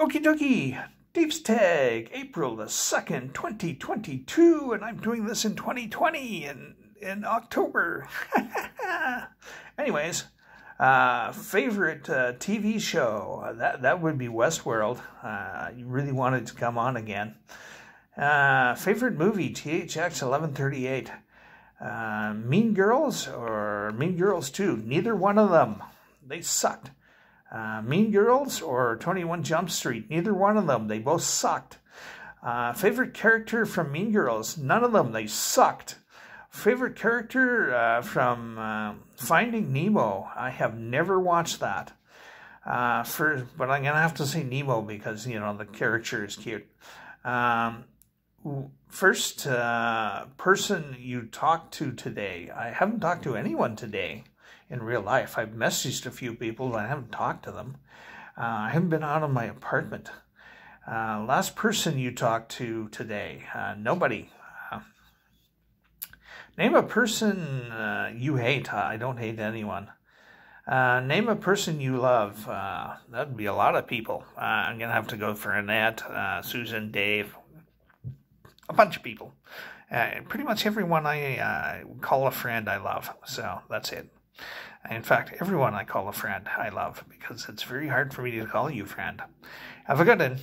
Okie dokie, Deeps Tag, April the 2nd, 2022, and I'm doing this in 2020 in, in October. Anyways, uh, favorite uh, TV show, uh, that, that would be Westworld. Uh, you really wanted to come on again. Uh, favorite movie, THX 1138. Uh, mean Girls or Mean Girls 2, neither one of them. They sucked uh, Mean Girls or 21 Jump Street. Neither one of them. They both sucked. Uh, favorite character from Mean Girls. None of them. They sucked. Favorite character uh, from um, Finding Nemo. I have never watched that. Uh, for but I'm gonna have to say Nemo because you know the character is cute. Um, first uh, person you talked to today. I haven't talked to anyone today in real life. I've messaged a few people, but I haven't talked to them. Uh, I haven't been out of my apartment. Uh, last person you talked to today, uh, nobody. Uh, name a person uh, you hate. I don't hate anyone. Uh, name a person you love. that'd be a lot of people. I'm going to have to go for Annette, Susan, Dave, a bunch of people. Uh, pretty much everyone I uh, call a friend I love. So that's it. In fact, everyone I call a friend, I love, because it's very hard for me to call you friend. Have a good one.